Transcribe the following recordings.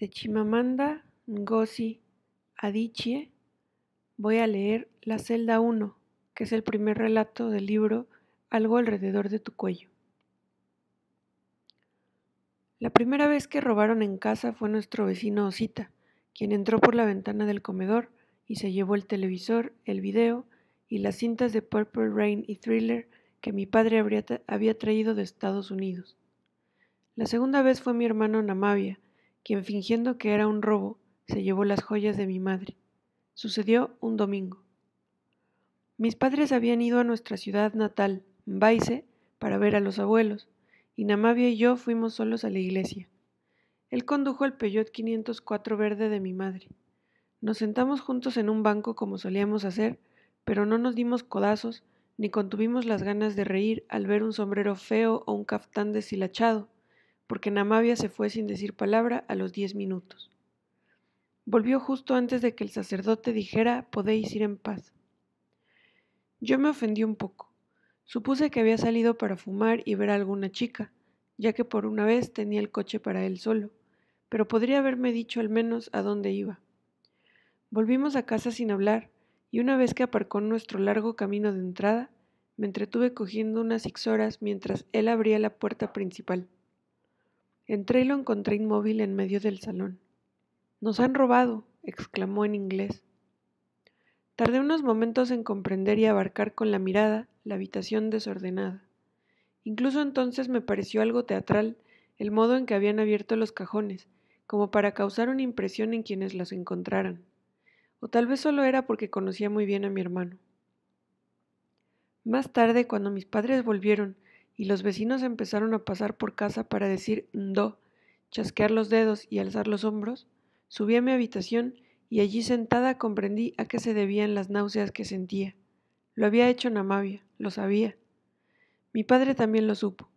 de Chimamanda Ngozi Adichie, voy a leer La celda 1, que es el primer relato del libro Algo alrededor de tu cuello. La primera vez que robaron en casa fue nuestro vecino Osita, quien entró por la ventana del comedor y se llevó el televisor, el video y las cintas de Purple Rain y Thriller que mi padre había traído de Estados Unidos. La segunda vez fue mi hermano Namavia, quien fingiendo que era un robo, se llevó las joyas de mi madre. Sucedió un domingo. Mis padres habían ido a nuestra ciudad natal, Baise, para ver a los abuelos, y Namavia y yo fuimos solos a la iglesia. Él condujo el peyot 504 verde de mi madre. Nos sentamos juntos en un banco como solíamos hacer, pero no nos dimos codazos ni contuvimos las ganas de reír al ver un sombrero feo o un caftán deshilachado porque Namavia se fue sin decir palabra a los diez minutos. Volvió justo antes de que el sacerdote dijera podéis ir en paz. Yo me ofendí un poco. Supuse que había salido para fumar y ver a alguna chica, ya que por una vez tenía el coche para él solo, pero podría haberme dicho al menos a dónde iba. Volvimos a casa sin hablar, y una vez que aparcó nuestro largo camino de entrada, me entretuve cogiendo unas six horas mientras él abría la puerta principal. Entré y lo encontré inmóvil en medio del salón. Nos han robado, exclamó en inglés. Tardé unos momentos en comprender y abarcar con la mirada la habitación desordenada. Incluso entonces me pareció algo teatral el modo en que habían abierto los cajones, como para causar una impresión en quienes los encontraran. O tal vez solo era porque conocía muy bien a mi hermano. Más tarde, cuando mis padres volvieron y los vecinos empezaron a pasar por casa para decir do, chasquear los dedos y alzar los hombros, subí a mi habitación y allí sentada comprendí a qué se debían las náuseas que sentía. Lo había hecho Namavia, lo sabía. Mi padre también lo supo.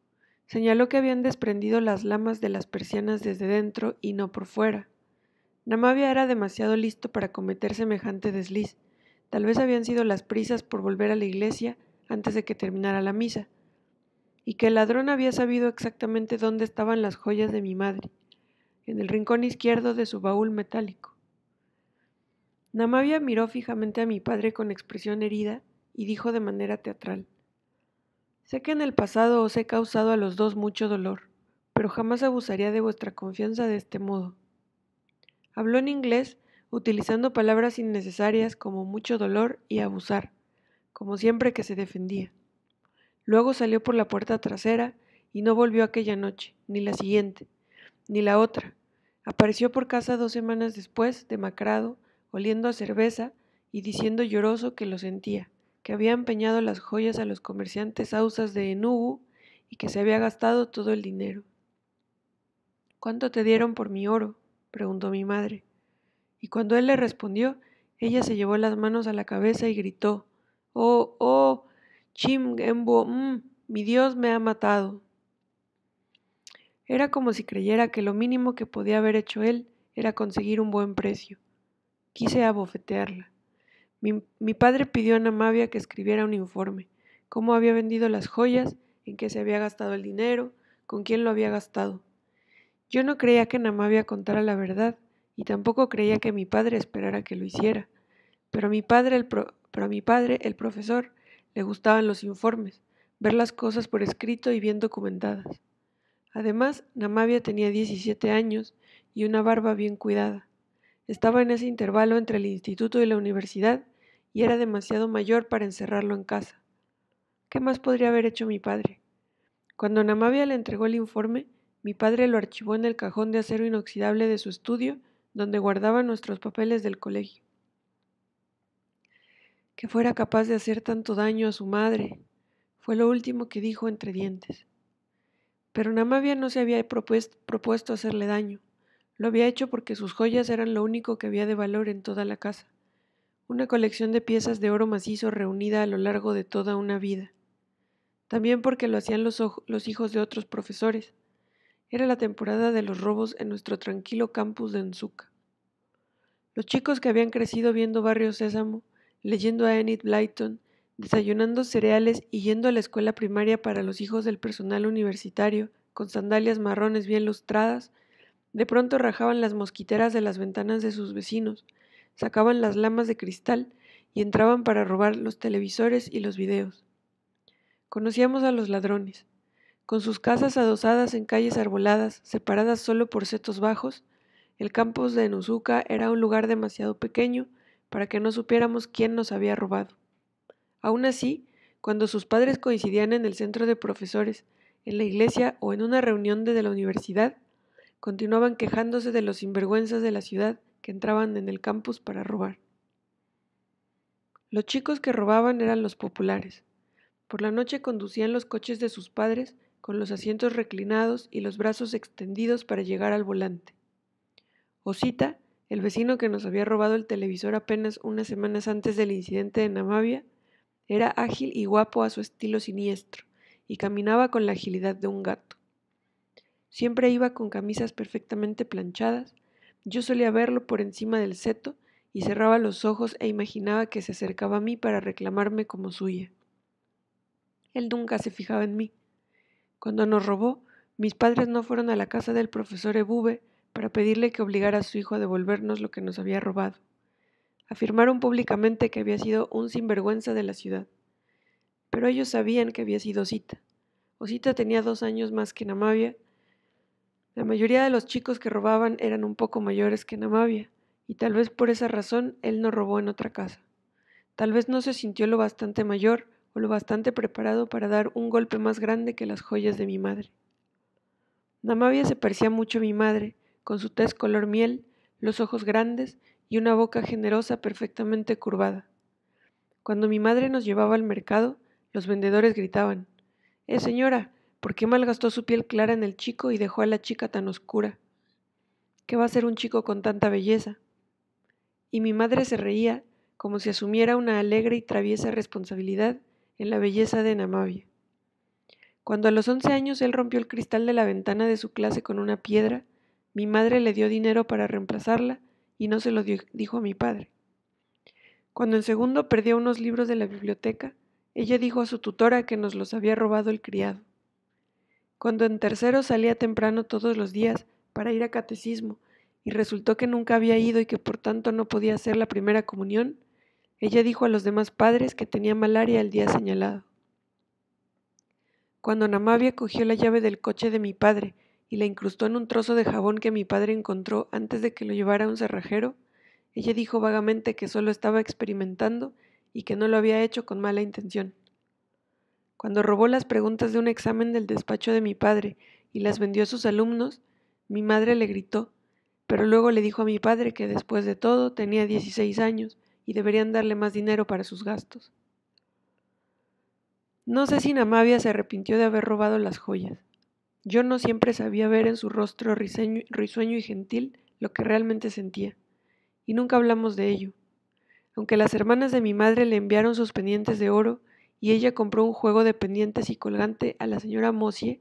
Señaló que habían desprendido las lamas de las persianas desde dentro y no por fuera. Namavia era demasiado listo para cometer semejante desliz. Tal vez habían sido las prisas por volver a la iglesia antes de que terminara la misa y que el ladrón había sabido exactamente dónde estaban las joyas de mi madre, en el rincón izquierdo de su baúl metálico. Namavia miró fijamente a mi padre con expresión herida y dijo de manera teatral, Sé que en el pasado os he causado a los dos mucho dolor, pero jamás abusaría de vuestra confianza de este modo. Habló en inglés, utilizando palabras innecesarias como mucho dolor y abusar, como siempre que se defendía. Luego salió por la puerta trasera y no volvió aquella noche, ni la siguiente, ni la otra. Apareció por casa dos semanas después, demacrado, oliendo a cerveza y diciendo lloroso que lo sentía, que había empeñado las joyas a los comerciantes ausas de Enugu y que se había gastado todo el dinero. ¿Cuánto te dieron por mi oro? preguntó mi madre. Y cuando él le respondió, ella se llevó las manos a la cabeza y gritó, Oh, oh, Chim Gembo, mmm, mi Dios me ha matado. Era como si creyera que lo mínimo que podía haber hecho él era conseguir un buen precio. Quise abofetearla. Mi, padre pidió a Namavia que escribiera un informe, cómo había vendido las joyas, en qué se había gastado el dinero, con quién lo había gastado. Yo no creía que Namavia contara la verdad, y tampoco creía que mi padre esperara que lo hiciera. Pero mi padre, el pero mi padre, el profesor, le gustaban los informes, ver las cosas por escrito y bien documentadas. Además, Namavia tenía 17 años y una barba bien cuidada. Estaba en ese intervalo entre el instituto y la universidad y era demasiado mayor para encerrarlo en casa. ¿Qué más podría haber hecho mi padre? Cuando Namavia le entregó el informe, mi padre lo archivó en el cajón de acero inoxidable de su estudio, donde guardaba nuestros papeles del colegio que fuera capaz de hacer tanto daño a su madre, fue lo último que dijo entre dientes. Pero Namavia no se había propuesto, hacerle daño. Lo había hecho porque sus joyas eran lo único que había de valor en toda la casa, una colección de piezas de oro macizo reunida a lo largo de toda una vida. También porque lo hacían los, hijos de otros profesores. Era la temporada de los robos en nuestro tranquilo campus de Enzuca. Los chicos que habían crecido viendo Barrio Sésamo leyendo a Enid Blyton, desayunando cereales y yendo a la escuela primaria para los hijos del personal universitario, con sandalias marrones bien lustradas, de pronto rajaban las mosquiteras de las ventanas de sus vecinos, sacaban las lamas de cristal y entraban para robar los televisores y los videos. Conocíamos a los ladrones. Con sus casas adosadas en calles arboladas, separadas solo por setos bajos, el campus de Nuzuka era un lugar demasiado pequeño para que no supiéramos quién nos había robado. Aún así, cuando sus padres coincidían en el centro de profesores, en la iglesia o en una reunión de la universidad, continuaban quejándose de los sinvergüenzas de la ciudad que entraban en el campus para robar. Los chicos que robaban eran los populares. Por la noche conducían los coches de sus padres con los asientos reclinados y los brazos extendidos para llegar al volante. Osita, el vecino que nos había robado el televisor apenas unas semanas antes del incidente de Namibia era ágil y guapo a su estilo siniestro, y caminaba con la agilidad de un gato. Siempre iba con camisas perfectamente planchadas, yo solía verlo por encima del seto y cerraba los ojos e imaginaba que se acercaba a mí para reclamarme como suya. Él nunca se fijaba en mí. Cuando nos robó, mis padres no fueron a la casa del profesor Ebube para pedirle que obligara a su hijo a devolvernos lo que nos había robado. Afirmaron públicamente que había sido un sinvergüenza de la ciudad. Pero ellos sabían que había sido Osita. Osita tenía dos años más que Namavia. La mayoría de los chicos que robaban eran un poco mayores que Namavia, y tal vez por esa razón él no robó en otra casa. Tal vez no se sintió lo bastante mayor o lo bastante preparado para dar un golpe más grande que las joyas de mi madre. Namavia se parecía mucho a mi madre, con su tez color miel, los ojos grandes y una boca generosa perfectamente curvada. Cuando mi madre nos llevaba al mercado, los vendedores gritaban, ¡Eh, señora! ¿Por qué malgastó su piel clara en el chico y dejó a la chica tan oscura? ¿Qué va a ser un chico con tanta belleza? Y mi madre se reía como si asumiera una alegre y traviesa responsabilidad en la belleza de Namavia. Cuando a los once años él rompió el cristal de la ventana de su clase con una piedra, mi madre le dio dinero para reemplazarla y no se lo dijo a mi padre. Cuando en segundo perdió unos libros de la biblioteca, ella dijo a su tutora que nos los había robado el criado. Cuando en tercero salía temprano todos los días para ir a catecismo y resultó que nunca había ido y que por tanto no podía hacer la primera comunión, ella dijo a los demás padres que tenía malaria el día señalado. Cuando Namabia cogió la llave del coche de mi padre y la incrustó en un trozo de jabón que mi padre encontró antes de que lo llevara a un cerrajero, ella dijo vagamente que solo estaba experimentando y que no lo había hecho con mala intención. Cuando robó las preguntas de un examen del despacho de mi padre y las vendió a sus alumnos, mi madre le gritó, pero luego le dijo a mi padre que después de todo tenía 16 años y deberían darle más dinero para sus gastos. No sé si Namavia se arrepintió de haber robado las joyas. Yo no siempre sabía ver en su rostro risueño, y gentil lo que realmente sentía, y nunca hablamos de ello. Aunque las hermanas de mi madre le enviaron sus pendientes de oro y ella compró un juego de pendientes y colgante a la señora Mosie,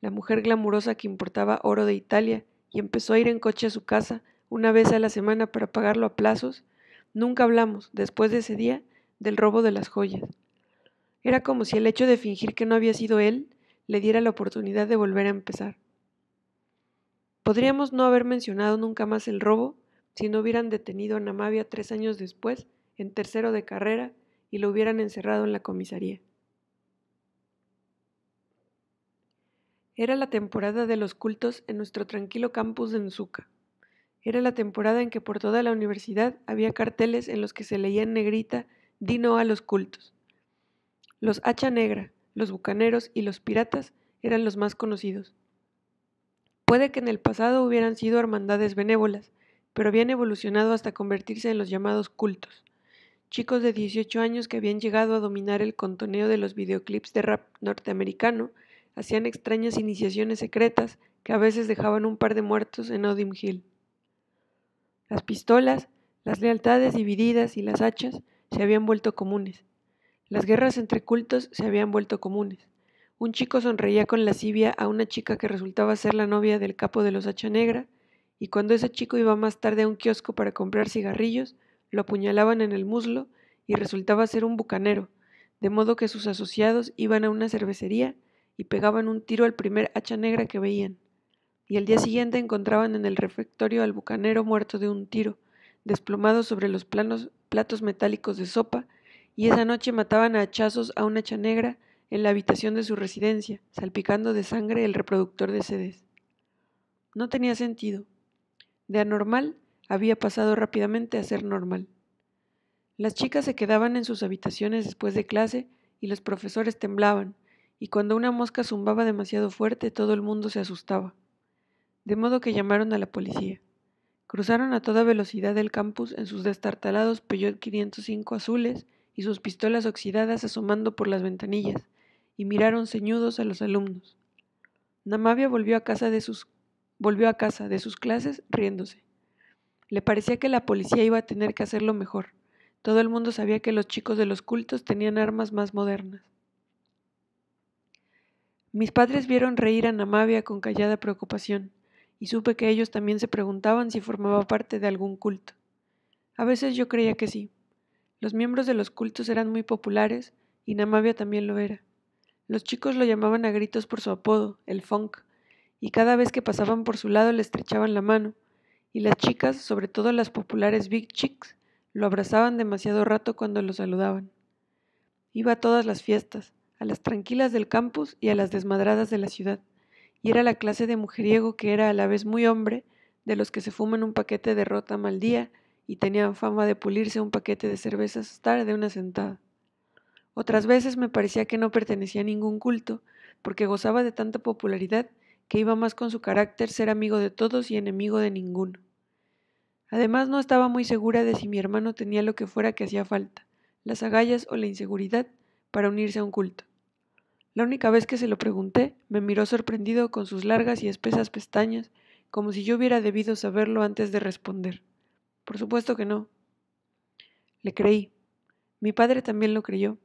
la mujer glamurosa que importaba oro de Italia y empezó a ir en coche a su casa una vez a la semana para pagarlo a plazos, nunca hablamos, después de ese día, del robo de las joyas. Era como si el hecho de fingir que no había sido él le diera la oportunidad de volver a empezar. Podríamos no haber mencionado nunca más el robo si no hubieran detenido a Namavia tres años después, en tercero de carrera, y lo hubieran encerrado en la comisaría. Era la temporada de los cultos en nuestro tranquilo campus de Nzuka. Era la temporada en que por toda la universidad había carteles en los que se leía en negrita Dino a los cultos. Los hacha negra, los bucaneros y los piratas eran los más conocidos. Puede que en el pasado hubieran sido hermandades benévolas, pero habían evolucionado hasta convertirse en los llamados cultos. Chicos de 18 años que habían llegado a dominar el contoneo de los videoclips de rap norteamericano hacían extrañas iniciaciones secretas que a veces dejaban un par de muertos en Odin Hill. Las pistolas, las lealtades divididas y las hachas se habían vuelto comunes. Las guerras entre cultos se habían vuelto comunes. Un chico sonreía con lascivia a una chica que resultaba ser la novia del capo de los hacha negra, y cuando ese chico iba más tarde a un kiosco para comprar cigarrillos, lo apuñalaban en el muslo y resultaba ser un bucanero, de modo que sus asociados iban a una cervecería y pegaban un tiro al primer hacha negra que veían. Y al día siguiente encontraban en el refectorio al bucanero muerto de un tiro, desplomado sobre los planos, platos metálicos de sopa y esa noche mataban a hachazos a una negra en la habitación de su residencia, salpicando de sangre el reproductor de sedes. No tenía sentido. De anormal había pasado rápidamente a ser normal. Las chicas se quedaban en sus habitaciones después de clase y los profesores temblaban, y cuando una mosca zumbaba demasiado fuerte todo el mundo se asustaba. De modo que llamaron a la policía. Cruzaron a toda velocidad el campus en sus destartalados Peugeot 505 azules y sus pistolas oxidadas asomando por las ventanillas, y miraron ceñudos a los alumnos. Namavia volvió a casa de sus volvió a casa de sus clases riéndose. Le parecía que la policía iba a tener que hacerlo mejor. Todo el mundo sabía que los chicos de los cultos tenían armas más modernas. Mis padres vieron reír a Namavia con callada preocupación, y supe que ellos también se preguntaban si formaba parte de algún culto. A veces yo creía que sí, los miembros de los cultos eran muy populares y Namavia también lo era. Los chicos lo llamaban a gritos por su apodo, el funk, y cada vez que pasaban por su lado le estrechaban la mano, y las chicas, sobre todo las populares Big Chicks, lo abrazaban demasiado rato cuando lo saludaban. Iba a todas las fiestas, a las tranquilas del campus y a las desmadradas de la ciudad, y era la clase de mujeriego que era a la vez muy hombre, de los que se fuman un paquete de rota mal día y tenían fama de pulirse un paquete de cervezas tarde una sentada. Otras mm. veces me parecía que no pertenecía a ningún culto, porque gozaba de tanta popularidad que iba más con su carácter ser amigo de todos y enemigo de ninguno. Además no estaba muy segura de si mi hermano tenía lo que fuera que hacía falta, las agallas o la inseguridad, para unirse a un culto. La única vez que se lo pregunté, me miró sorprendido con sus largas y espesas pestañas, como si yo hubiera debido saberlo antes de responder. Por supuesto que no. Le creí. Mi padre también lo creyó.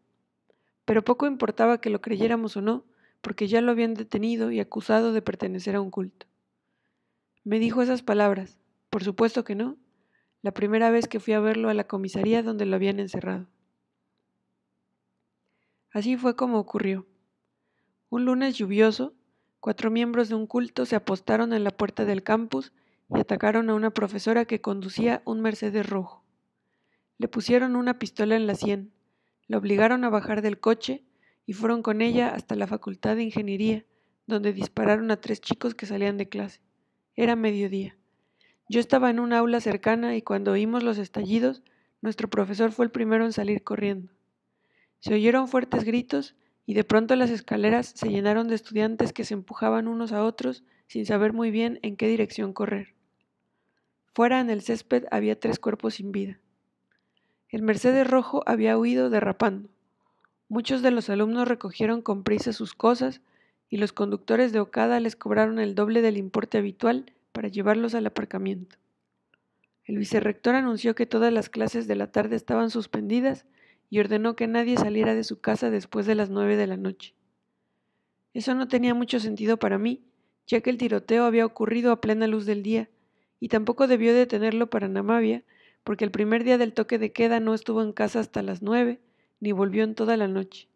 Pero poco importaba que lo creyéramos o no, porque ya lo habían detenido y acusado de pertenecer a un culto. Me dijo esas palabras, por supuesto que no, la primera vez que fui a verlo a la comisaría donde lo habían encerrado. Así fue como ocurrió. Un lunes lluvioso, cuatro miembros de un culto se apostaron en la puerta del campus y atacaron a una profesora que conducía un Mercedes rojo. Le pusieron una pistola en la sien, la obligaron a bajar del coche y fueron con ella hasta la Facultad de Ingeniería, donde dispararon a tres chicos que salían de clase. Era mediodía. Yo estaba en un aula cercana y cuando oímos los estallidos, nuestro profesor fue el primero en salir corriendo. Se oyeron fuertes gritos y de pronto las escaleras se llenaron de estudiantes que se empujaban unos a otros sin saber muy bien en qué dirección correr. Fuera en el césped había tres cuerpos sin vida. El Mercedes rojo había huido derrapando. Muchos de los alumnos recogieron con prisa sus cosas y los conductores de Ocada les cobraron el doble del importe habitual para llevarlos al aparcamiento. El vicerrector anunció que todas las clases de la tarde estaban suspendidas y ordenó que nadie saliera de su casa después de las nueve de la noche. Eso no tenía mucho sentido para mí, ya que el tiroteo había ocurrido a plena luz del día y tampoco debió detenerlo para Namavia, porque el primer día del toque de queda no estuvo en casa hasta las nueve, ni volvió en toda la noche.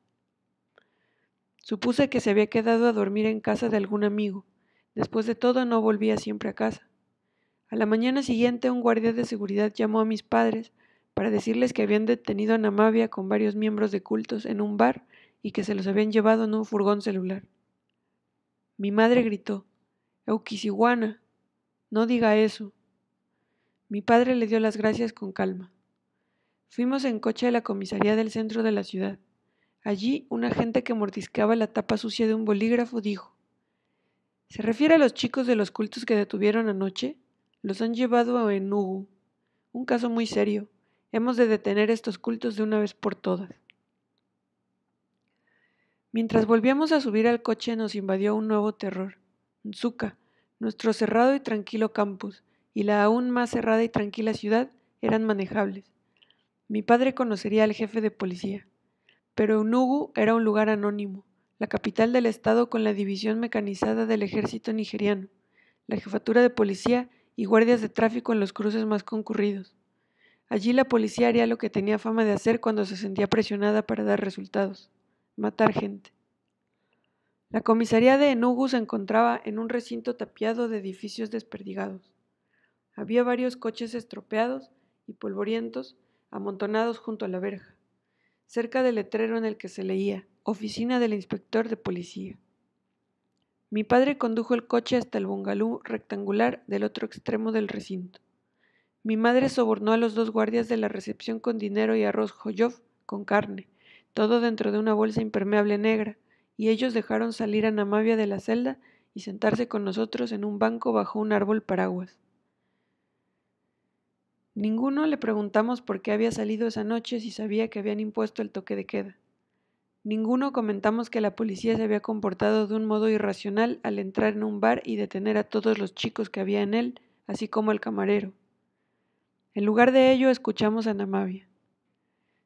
Supuse que se había quedado a dormir en casa de algún amigo. Después de todo no volvía siempre a casa. A la mañana siguiente un guardia de seguridad llamó a mis padres para decirles que habían detenido a Namavia con varios miembros de cultos en un bar y que se los habían llevado en un furgón celular. Mi madre gritó, Eukisiwana, no diga eso. Mi padre le dio las gracias con calma. Fuimos en coche a la comisaría del centro de la ciudad. Allí, un agente que mordiscaba la tapa sucia de un bolígrafo dijo: ¿Se refiere a los chicos de los cultos que detuvieron anoche? Los han llevado a Enugu. Un caso muy serio. Hemos de detener estos cultos de una vez por todas. Mientras volvíamos a subir al coche, nos invadió un nuevo terror. Nzuka, nuestro cerrado y tranquilo campus y la aún más cerrada y tranquila ciudad eran manejables. Mi padre conocería al jefe de policía. Pero Unugu era un lugar anónimo, la capital del estado con la división mecanizada del ejército nigeriano, la jefatura de policía y guardias de tráfico en los cruces más concurridos. Allí la policía haría lo que tenía fama de hacer cuando se sentía presionada para dar resultados, matar gente. La comisaría de Enugu se encontraba en un recinto tapiado de edificios desperdigados. Había varios coches estropeados y polvorientos amontonados junto a la verja, cerca del letrero en el que se leía Oficina del Inspector de Policía. Mi padre condujo el coche hasta el bungalú rectangular del otro extremo del recinto. Mi madre sobornó a los dos guardias de la recepción con dinero y arroz joyov con carne, todo dentro de una bolsa impermeable negra, y ellos dejaron salir a Namavia de la celda y sentarse con nosotros en un banco bajo un árbol paraguas. Ninguno le preguntamos por qué había salido esa noche si sabía que habían impuesto el toque de queda. Ninguno comentamos que la policía se había comportado de un modo irracional al entrar en un bar y detener a todos los chicos que había en él, así como al camarero. En lugar de ello escuchamos a Namavia.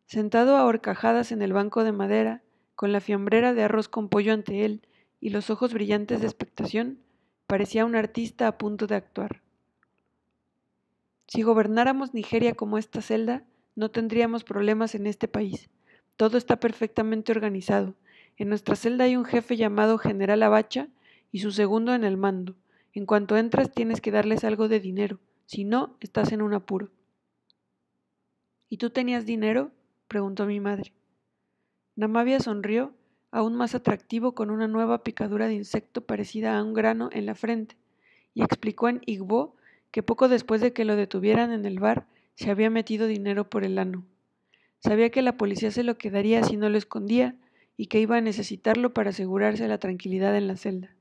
Sentado a horcajadas en el banco de madera, con la fiambrera de arroz con pollo ante él y los ojos brillantes de expectación, parecía un artista a punto de actuar. Si gobernáramos Nigeria como esta celda, no tendríamos problemas en este país. Todo está perfectamente organizado. En nuestra celda hay un jefe llamado General Abacha y su segundo en el mando. En cuanto entras tienes que darles algo de dinero, si no, estás en un apuro. ¿Y tú tenías dinero? preguntó mi madre. Namavia sonrió, aún más atractivo con una nueva picadura de insecto parecida a un grano en la frente, y explicó en Igbo que poco después de que lo detuvieran en el bar, se había metido dinero por el ano. Sabía que la policía se lo quedaría si no lo escondía y que iba a necesitarlo para asegurarse la tranquilidad en la celda.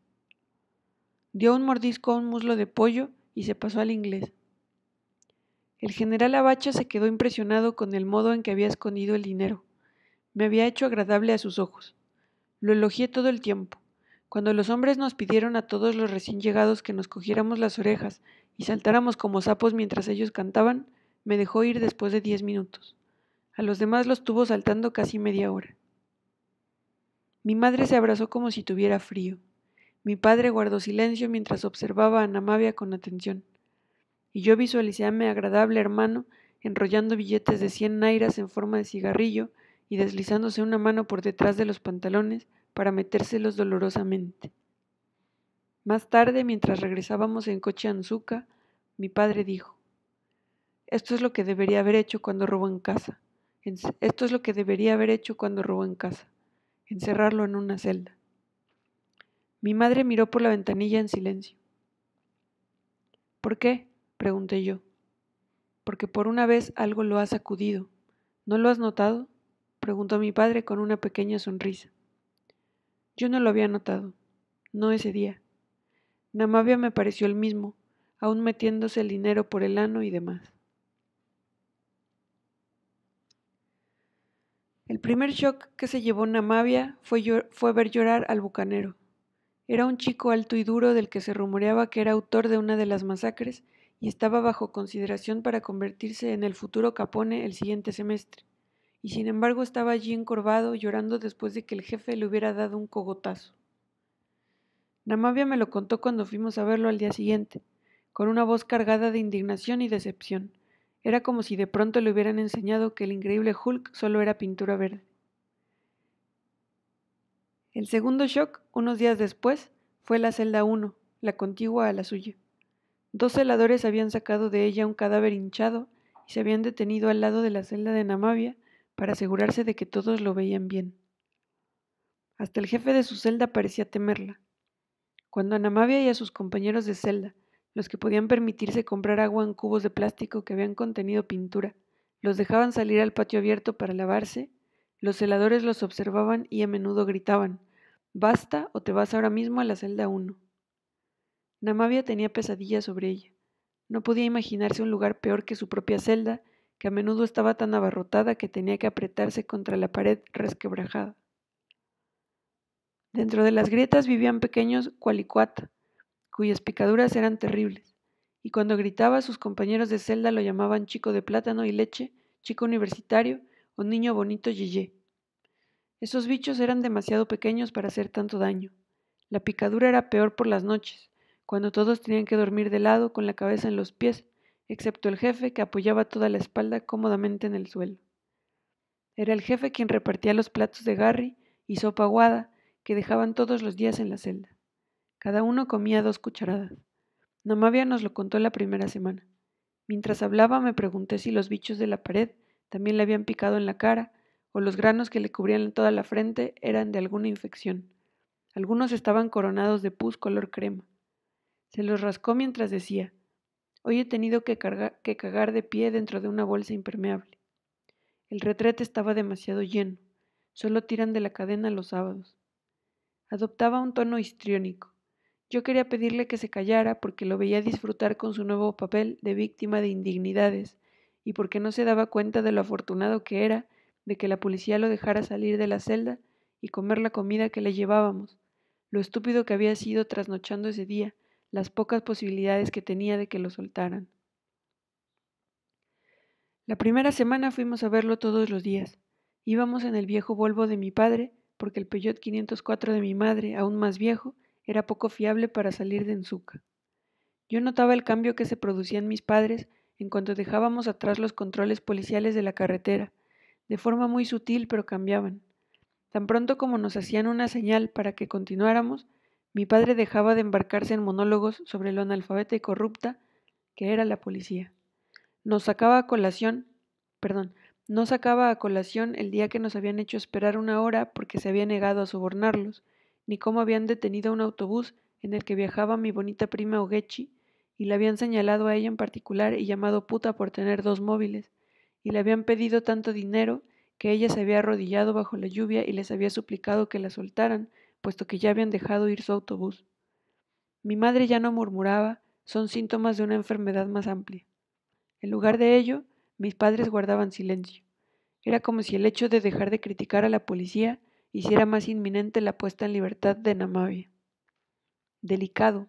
Dio un mordisco a un muslo de pollo y se pasó al inglés. El general Abacha se quedó impresionado con el modo en que había escondido el dinero me había hecho agradable a sus ojos. Lo elogié todo el tiempo. Cuando los hombres nos pidieron a todos los recién llegados que nos cogiéramos las orejas y saltáramos como sapos mientras ellos cantaban, me dejó ir después de diez minutos. A los demás los tuvo saltando casi media hora. Mi madre se abrazó como si tuviera frío. Mi padre guardó silencio mientras observaba a Namavia con atención. Y yo visualicé a mi agradable hermano enrollando billetes de cien nairas en forma de cigarrillo y deslizándose una mano por detrás de los pantalones para metérselos dolorosamente. Más tarde, mientras regresábamos en coche a Anzuka, mi padre dijo, esto es lo que debería haber hecho cuando robó en casa. Esto es lo que debería haber hecho cuando robó en casa. Encerrarlo en una celda. Mi madre miró por la ventanilla en silencio. ¿Por qué? pregunté yo. Porque por una vez algo lo ha sacudido. ¿No lo has notado? preguntó mi padre con una pequeña sonrisa. Yo no lo había notado, no ese día. Namavia me pareció el mismo, aún metiéndose el dinero por el ano y demás. El primer shock que se llevó Namavia fue, fue ver llorar al bucanero. Era un chico alto y duro del que se rumoreaba que era autor de una de las masacres y estaba bajo consideración para convertirse en el futuro Capone el siguiente semestre y sin embargo estaba allí encorvado llorando después de que el jefe le hubiera dado un cogotazo. Namavia me lo contó cuando fuimos a verlo al día siguiente, con una voz cargada de indignación y decepción. Era como si de pronto le hubieran enseñado que el increíble Hulk solo era pintura verde. El segundo shock, unos días después, fue la celda 1, la contigua a la suya. Dos celadores habían sacado de ella un cadáver hinchado y se habían detenido al lado de la celda de Namavia para asegurarse de que todos lo veían bien. Hasta el jefe de su celda parecía temerla. Cuando a Namavia y a sus compañeros de celda, los que podían permitirse comprar agua en cubos de plástico que habían contenido pintura, los dejaban salir al patio abierto para lavarse, los celadores los observaban y a menudo gritaban, Basta o te vas ahora mismo a la celda 1. Namavia tenía pesadillas sobre ella. No podía imaginarse un lugar peor que su propia celda que a menudo estaba tan abarrotada que tenía que apretarse contra la pared resquebrajada. Dentro de las grietas vivían pequeños cualicuata, cuyas picaduras eran terribles, y cuando gritaba sus compañeros de celda lo llamaban chico de plátano y leche, chico universitario o niño bonito yeye. Esos bichos eran demasiado pequeños para hacer tanto daño. La picadura era peor por las noches, cuando todos tenían que dormir de lado con la cabeza en los pies, excepto el jefe que apoyaba toda la espalda cómodamente en el suelo. Era el jefe quien repartía los platos de garri y sopa aguada que dejaban todos los días en la celda. Cada uno comía dos cucharadas. Namavia nos lo contó la primera semana. Mientras hablaba me pregunté si los bichos de la pared también le habían picado en la cara o los granos que le cubrían toda la frente eran de alguna infección. Algunos estaban coronados de pus color crema. Se los rascó mientras decía Hoy he tenido que, cagar de pie dentro de una bolsa impermeable. El retrete estaba demasiado lleno. Solo tiran de la cadena los sábados. Adoptaba un tono histriónico. Yo quería pedirle que se callara porque lo veía disfrutar con su nuevo papel de víctima de indignidades y porque no se daba cuenta de lo afortunado que era de que la policía lo dejara salir de la celda y comer la comida que le llevábamos, lo estúpido que había sido trasnochando ese día las pocas posibilidades mm. que tenía de que lo soltaran. La primera semana fuimos a verlo todos los días. Íbamos en el viejo Volvo de mi padre, porque el Peugeot 504 de mi madre, aún más viejo, era poco fiable para salir de Enzuca. Yo notaba el cambio que se producía en mis padres en cuanto dejábamos atrás los controles policiales de la carretera, de forma muy sutil pero cambiaban. Tan pronto como nos hacían una señal para que continuáramos, mi padre dejaba de embarcarse en monólogos sobre lo analfabeta y corrupta que era la policía. Nos sacaba a colación, perdón, no sacaba a colación el día que nos habían hecho esperar una hora porque se había negado a sobornarlos, ni cómo habían detenido un autobús en el que viajaba mi bonita prima Ogechi, y le habían señalado a ella en particular y llamado puta por tener dos móviles, y le habían pedido tanto dinero que ella se había arrodillado bajo la lluvia y les había suplicado que la soltaran, puesto que ya habían dejado ir su autobús. Mi madre ya no murmuraba, son síntomas de una enfermedad más amplia. En lugar de ello, mis padres guardaban silencio. Era como si el hecho de dejar de criticar a la policía hiciera más inminente la puesta en libertad de Namavia. Delicado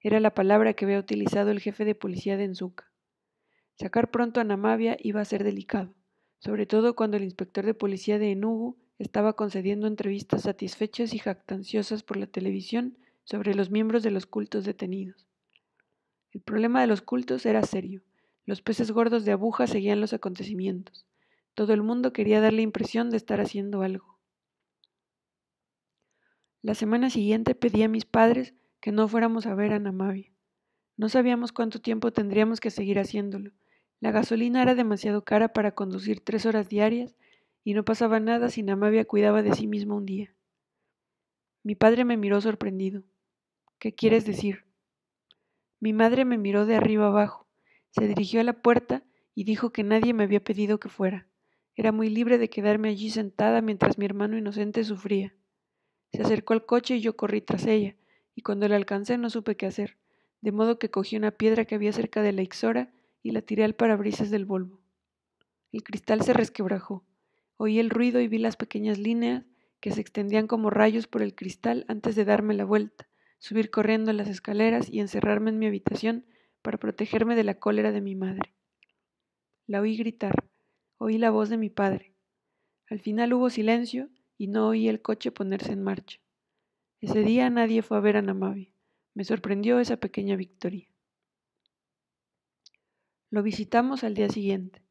era la palabra que había utilizado el jefe de policía de Enzuca. Sacar pronto a Namavia iba a ser delicado, sobre todo cuando el inspector de policía de Enugu estaba concediendo entrevistas satisfechas y jactanciosas por la televisión sobre los miembros de los cultos detenidos. El problema de los cultos era serio. Los peces gordos de aguja seguían los acontecimientos. Todo el mundo quería dar la impresión de estar haciendo algo. La semana siguiente pedí a mis padres que no fuéramos a ver a Namavia. No sabíamos cuánto tiempo tendríamos que seguir haciéndolo. La gasolina era demasiado cara para conducir tres horas diarias y no pasaba nada si Namavia cuidaba de sí misma un día. Mi padre me miró sorprendido. ¿Qué quieres decir? Mi madre me miró de arriba abajo, se dirigió a la puerta y dijo que nadie me había pedido que fuera. Era muy libre de quedarme allí sentada mientras mi hermano inocente sufría. Se acercó al coche y yo corrí tras ella, y cuando la alcancé no supe qué hacer, de modo que cogí una piedra que había cerca de la Ixora y la tiré al parabrisas del Volvo. El cristal se resquebrajó. Oí el ruido y vi las pequeñas líneas que se extendían como rayos por el cristal antes de darme la vuelta, subir corriendo las escaleras y encerrarme en mi habitación para protegerme de la cólera de mi madre. La oí gritar, oí la voz de mi padre. Al final hubo silencio y no oí el coche ponerse en marcha. Ese día nadie fue a ver a Namavi. Me sorprendió esa pequeña victoria. Lo visitamos al día siguiente.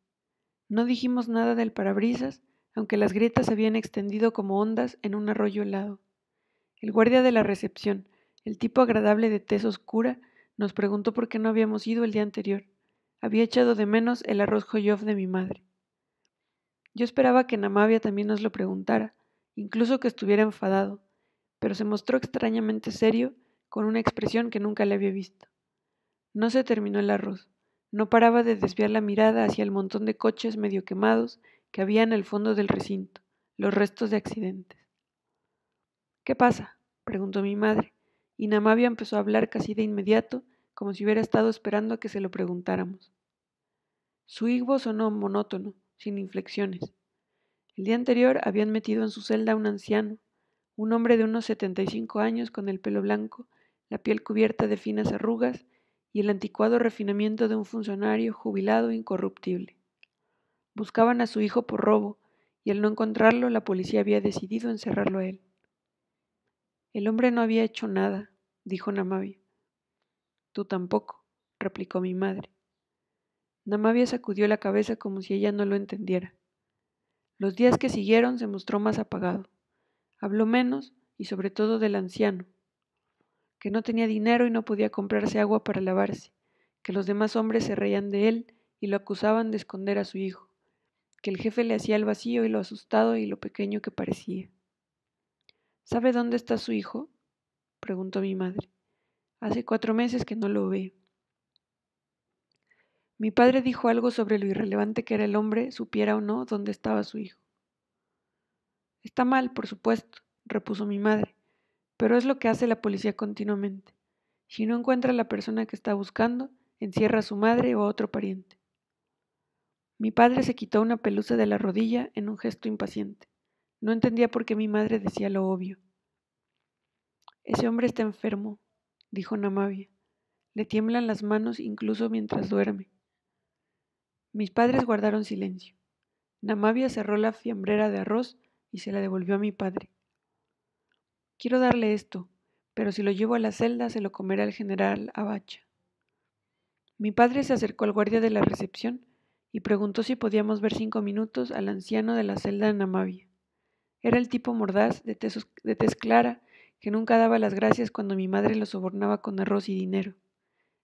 No dijimos nada del parabrisas aunque las grietas se habían extendido como ondas en un arroyo helado. El guardia de la recepción, el tipo agradable de tez oscura, nos preguntó por qué no habíamos ido el día anterior. Había echado de menos el arroz joyof de mi madre. Yo esperaba que Namavia también nos lo preguntara, incluso que estuviera enfadado, pero se mostró extrañamente serio, con una expresión que nunca le había visto. No se terminó el arroz. No paraba de desviar la mirada hacia el montón de coches medio quemados que había en el fondo del recinto, los restos de accidentes. ¿Qué pasa? preguntó mi madre, y Namabia empezó a hablar casi de inmediato, como si hubiera estado esperando a que se lo preguntáramos. Su higo sonó monótono, sin inflexiones. El día anterior habían metido en su celda a un anciano, un hombre de unos 75 años con el pelo blanco, la piel cubierta de finas arrugas y el anticuado refinamiento de un funcionario jubilado incorruptible. Buscaban a su hijo por robo, y al no encontrarlo la policía había decidido encerrarlo a él. El hombre no había hecho nada, dijo Namavia. Tú tampoco, replicó mi madre. Namavia sacudió la cabeza como si ella no lo entendiera. Los días que siguieron se mostró más apagado. Habló menos y sobre todo del anciano, que no tenía dinero y no podía comprarse agua para lavarse, que los demás hombres se reían de él y lo acusaban de esconder a su hijo que el jefe le hacía el vacío y lo asustado y lo pequeño que parecía. ¿Sabe dónde está su hijo? preguntó mi madre. Hace cuatro meses que no lo ve. Mi padre dijo algo sobre lo irrelevante que era el hombre, supiera o no dónde estaba su hijo. Está mal, por supuesto, repuso mi madre, pero es lo que hace la policía continuamente. Si no encuentra a la persona que está buscando, encierra a su madre o a otro pariente. Mi padre se quitó una pelusa de la rodilla en un gesto impaciente. No entendía por qué mi madre decía lo obvio. Ese hombre está enfermo, dijo Namavia. Le tiemblan las manos incluso mientras duerme. Mis padres guardaron silencio. Namavia cerró la fiambrera de arroz y se la devolvió a mi padre. Quiero darle esto, pero si lo llevo a la celda se lo comerá el general Abacha. Mi padre se acercó al guardia de la recepción y preguntó si podíamos ver cinco minutos al anciano de la celda en Namibia. Era el tipo mordaz de, tez clara que nunca daba las gracias cuando mi madre lo sobornaba con arroz y dinero.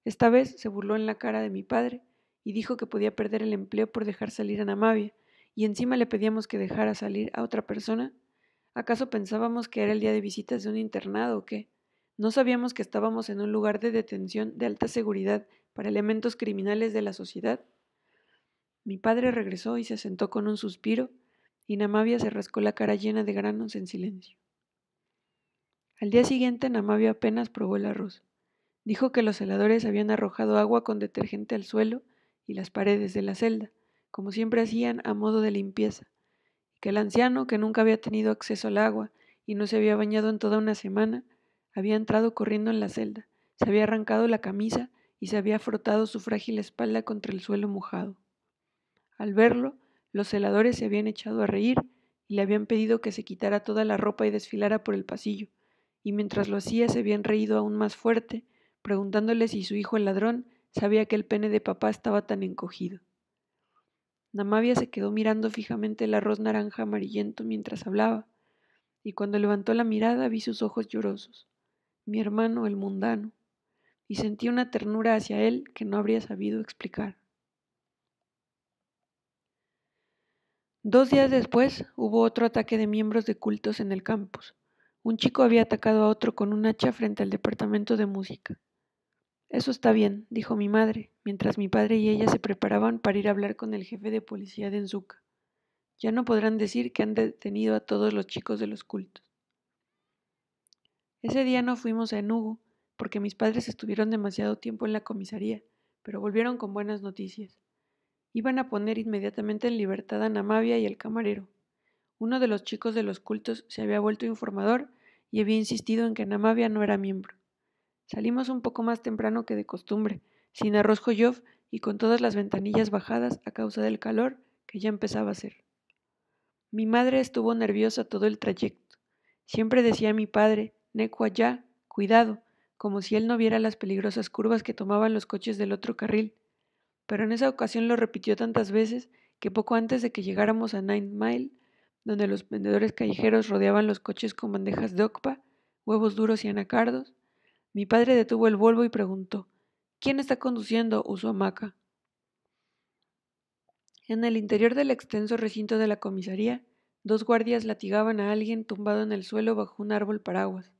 Esta vez se burló en la cara de mi padre y dijo que podía perder el empleo por dejar salir a Namavia, y encima le pedíamos que dejara salir a otra persona. ¿Acaso pensábamos que era el día de visitas de un internado o qué? No sabíamos que estábamos en un lugar de detención de alta seguridad para elementos criminales de la sociedad. Mi padre regresó y se sentó con un suspiro, y Namavia se rascó la cara llena de granos en silencio. Al día siguiente Namavia apenas probó el arroz. Dijo que los heladores habían arrojado agua con detergente al suelo y las paredes de la celda, como siempre hacían a modo de limpieza, que el anciano, que nunca había tenido acceso al agua y no se había bañado en toda una semana, había entrado corriendo en la celda, se había arrancado la camisa y se había frotado su frágil espalda contra el suelo mojado. Al verlo, los celadores se habían echado a reír y le habían pedido que se quitara toda la ropa y desfilara por el pasillo, y mientras lo hacía se habían reído aún más fuerte, preguntándole si su hijo el ladrón sabía que el pene de papá estaba tan encogido. Namavia se quedó mirando fijamente el arroz naranja amarillento mientras hablaba, y cuando levantó la mirada vi sus ojos llorosos, mi hermano el mundano, y sentí una ternura hacia él que no habría sabido explicar. Dos días después hubo otro ataque de miembros de cultos en el campus. Un chico había atacado a otro con un hacha frente al departamento de música. Eso está bien, dijo mi madre, mientras mi padre y ella se preparaban para ir a hablar con el jefe de policía de Enzuca. Ya no podrán decir que han detenido a todos los chicos de los cultos. Ese día no fuimos a Enugu, porque mis padres estuvieron demasiado tiempo en la comisaría, pero volvieron con buenas noticias iban a poner inmediatamente en libertad a Namavia y el camarero. Uno de los chicos de los cultos se había vuelto informador y había insistido en que Namavia no era miembro. Salimos un poco más temprano que de costumbre, sin arroz joyov y con todas las ventanillas bajadas a causa del calor que ya empezaba a hacer. Mi madre estuvo nerviosa todo el trayecto. Siempre decía a mi padre, Neco allá, cuidado, como si él no viera las peligrosas curvas que tomaban los coches del otro carril pero en esa ocasión lo repitió tantas veces que poco antes de que llegáramos a Nine Mile, donde los vendedores callejeros rodeaban los coches con bandejas de ocpa, huevos duros y anacardos, mi padre detuvo el Volvo y preguntó: ¿Quién está conduciendo, hamaca? En el interior del extenso recinto de la comisaría, dos guardias latigaban a alguien tumbado en el suelo bajo un árbol paraguas.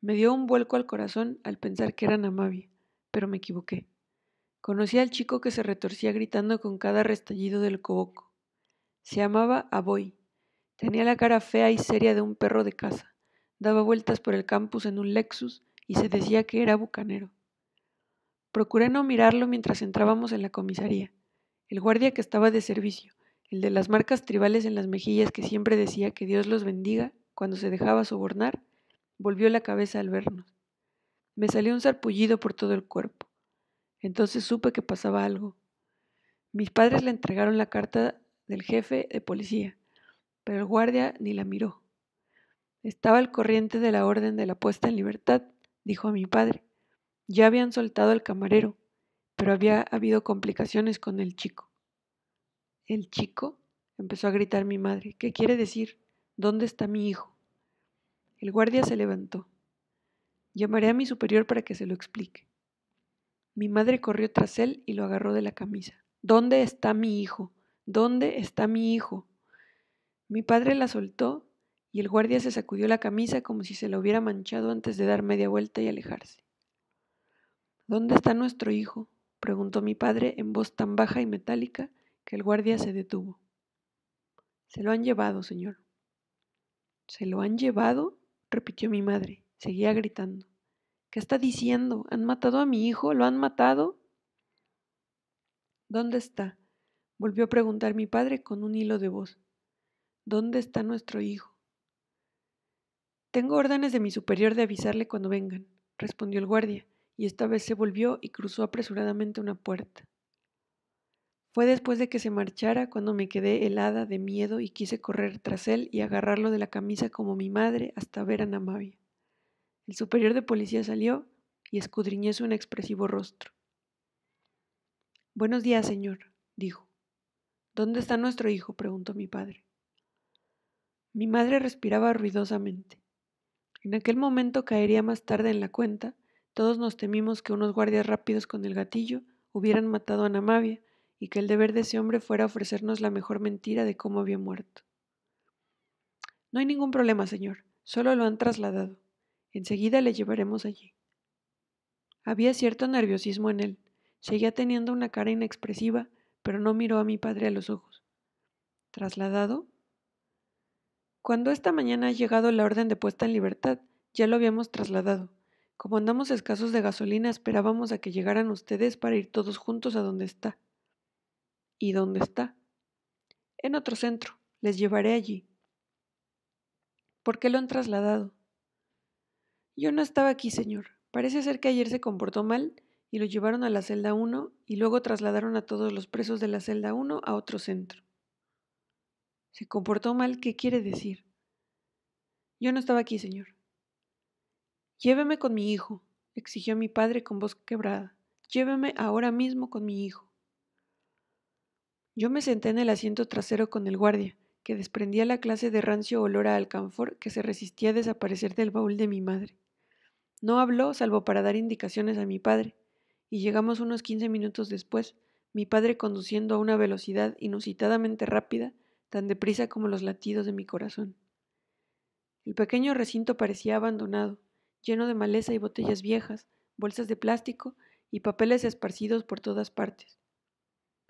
Me dio un vuelco al corazón al pensar que era Namavi, pero me equivoqué. Conocí al chico que se retorcía gritando con cada restallido del coboco. Se llamaba Aboy. Tenía la cara fea y seria de un perro de caza. Daba vueltas por el campus en un Lexus y se decía que era bucanero. Procuré no mirarlo mientras entrábamos en la comisaría. El guardia que estaba de servicio, el de las marcas tribales en las mejillas que siempre decía que Dios los bendiga cuando se dejaba sobornar, volvió la cabeza al vernos. Me salió un sarpullido por todo el cuerpo. Entonces supe que pasaba algo. Mis padres le entregaron la carta del jefe de policía, pero el guardia ni la miró. Estaba al corriente de la orden de la puesta en libertad, dijo a mi padre. Ya habían soltado al camarero, pero había habido complicaciones con el chico. ¿El chico? empezó a gritar mi madre. ¿Qué quiere decir? ¿Dónde está mi hijo? El guardia se levantó. Llamaré a mi superior para que se lo explique. Mi madre corrió tras él y lo agarró de la camisa. ¿Dónde está mi hijo? ¿Dónde está mi hijo? Mi padre la soltó y el guardia se sacudió la camisa como si se la hubiera manchado antes de dar media vuelta y alejarse. ¿Dónde está nuestro hijo? preguntó mi padre en voz tan baja y metálica que el guardia se detuvo. Se lo han llevado, señor. ¿Se lo han llevado? repitió mi madre. Seguía gritando. ¿Qué está diciendo? ¿Han matado a mi hijo? ¿Lo han matado? ¿Dónde está? Volvió a preguntar mi padre con un hilo de voz. ¿Dónde está nuestro hijo? Tengo órdenes de mi superior de avisarle cuando vengan, respondió el guardia, y esta vez se volvió y cruzó apresuradamente una puerta. Fue después de que se marchara cuando me quedé helada de miedo y quise correr tras él y agarrarlo de la camisa como mi madre hasta ver a Namavia. El superior de policía salió y escudriñó su expresivo rostro. Buenos días, señor, dijo. ¿Dónde está nuestro hijo? preguntó mi padre. Mi madre respiraba ruidosamente. En aquel momento caería más tarde en la cuenta, todos nos temimos que unos guardias rápidos con el gatillo hubieran matado a Namavia y que el deber de ese hombre fuera ofrecernos la mejor mentira de cómo había muerto. No hay ningún problema, señor, solo lo han trasladado. Enseguida le llevaremos allí. Había cierto nerviosismo en él. Seguía teniendo una cara inexpresiva, pero no miró a mi padre a los ojos. ¿Trasladado? Cuando esta mañana ha llegado la orden de puesta en libertad, ya lo habíamos trasladado. Como andamos escasos de gasolina, esperábamos a que llegaran ustedes para ir todos juntos a donde está. ¿Y dónde está? En otro centro. Les llevaré allí. ¿Por qué lo han trasladado? Yo no estaba aquí, señor. Parece ser que ayer se comportó mal y lo llevaron a la celda 1 y luego trasladaron a todos los presos de la celda 1 a otro centro. ¿Se comportó mal? ¿Qué quiere decir? Yo no estaba aquí, señor. Lléveme con mi hijo, exigió mi padre con voz quebrada. Lléveme ahora mismo con mi hijo. Yo me senté en el asiento trasero con el guardia, que desprendía la clase de rancio olor a alcanfor que se resistía a desaparecer del baúl de mi madre. No habló salvo para dar indicaciones a mi padre, y llegamos unos quince minutos después, mi padre conduciendo a una velocidad inusitadamente rápida, tan deprisa como los latidos de mi corazón. El pequeño recinto parecía abandonado, lleno de maleza y botellas viejas, bolsas de plástico y papeles esparcidos por todas partes.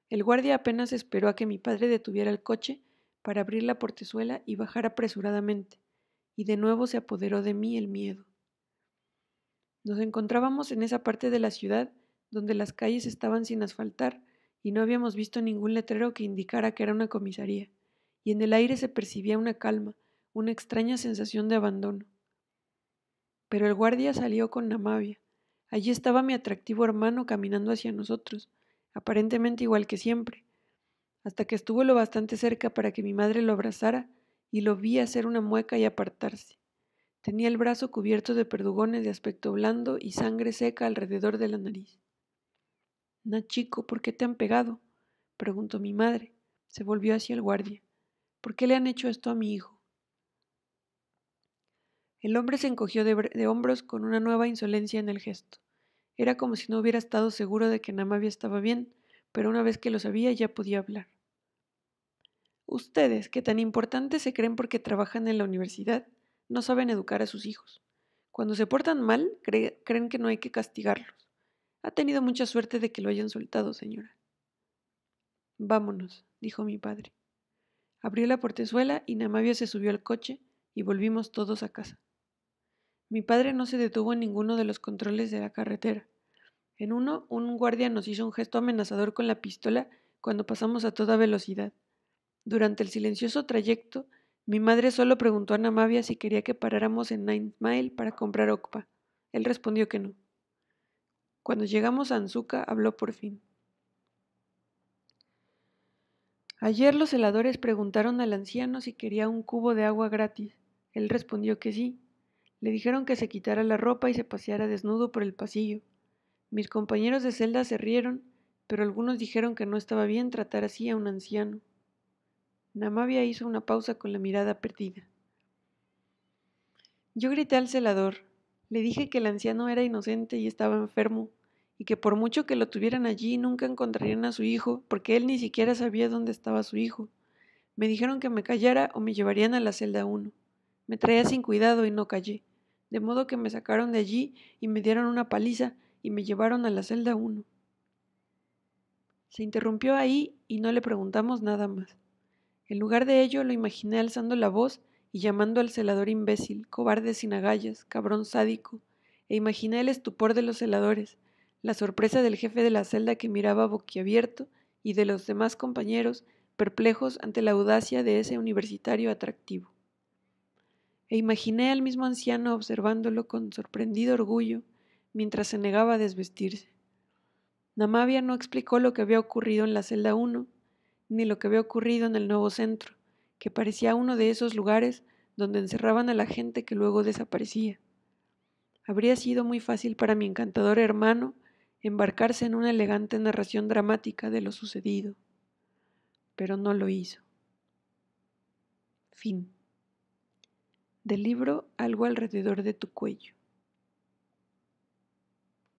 El guardia apenas esperó a que mi padre detuviera el coche para abrir la portezuela y bajar apresuradamente, y de nuevo se apoderó de mí el miedo. Nos encontrábamos en esa parte de la ciudad donde las calles estaban sin asfaltar y no habíamos visto ningún letrero que indicara que era una comisaría, y en el aire se percibía una calma, una extraña sensación de abandono. Pero el guardia salió con Namavia. Allí estaba mi atractivo hermano caminando hacia nosotros, aparentemente igual que siempre, hasta que estuvo lo bastante cerca para que mi madre lo abrazara y lo vi hacer una mueca y apartarse. Tenía el brazo cubierto de perdugones de aspecto blando y sangre seca alrededor de la nariz. —Nachico, ¿por qué te han pegado? preguntó mi madre. Se volvió hacia el guardia. ¿Por qué le han hecho esto a mi hijo? El hombre se encogió de, hombros con una nueva insolencia en el gesto. Era como si no hubiera estado seguro de que Namabia estaba bien, pero una vez que lo sabía ya podía hablar. Ustedes, que tan importantes se creen porque trabajan en la universidad, no saben educar a sus hijos. Cuando se portan mal, creen que no hay que castigarlos. Ha tenido mucha suerte de que lo hayan soltado, señora. Vámonos, dijo mi padre. Abrió la portezuela y Namavia se subió al coche y volvimos todos a casa. Mi padre no se detuvo en ninguno de los controles de la carretera. En uno, un guardia nos hizo un gesto amenazador con la pistola cuando pasamos a toda velocidad. Durante el silencioso trayecto, mi madre solo preguntó a Namavia si quería que paráramos en Nine Mile para comprar Okpa. Él respondió que no. Cuando llegamos a Anzuka, habló por fin. Ayer los heladores preguntaron al anciano si quería un cubo de agua gratis. Él respondió que sí. Le dijeron que se quitara la ropa y se paseara desnudo por el pasillo. Mis compañeros de celda se rieron, pero algunos dijeron que no estaba bien tratar así a un anciano. Namavia hizo una pausa con la mirada perdida. Yo grité al celador. Le dije que el anciano era inocente y estaba enfermo, y que por mucho que lo tuvieran allí nunca encontrarían a su hijo, porque él ni siquiera sabía dónde estaba su hijo. Me dijeron que me callara o me llevarían a la celda 1. Me traía sin cuidado y no callé, de modo que me sacaron de allí y me dieron una paliza y me llevaron a la celda 1. Se interrumpió ahí y no le preguntamos nada más. En lugar de ello, lo imaginé alzando la voz y llamando al celador imbécil, cobarde sin agallas, cabrón sádico, e imaginé el estupor de los celadores, la sorpresa del jefe de la celda que miraba boquiabierto y de los demás compañeros perplejos ante la audacia de ese universitario atractivo. E imaginé al mismo anciano observándolo con sorprendido orgullo mientras se negaba a desvestirse. Namavia no explicó lo que había ocurrido en la celda 1 ni lo que había ocurrido en el nuevo centro, que parecía uno de esos lugares donde encerraban a la gente que luego desaparecía. Habría sido muy fácil para mi encantador hermano embarcarse en una elegante narración dramática de lo sucedido, pero no lo hizo. Fin. Del libro Algo alrededor de tu cuello.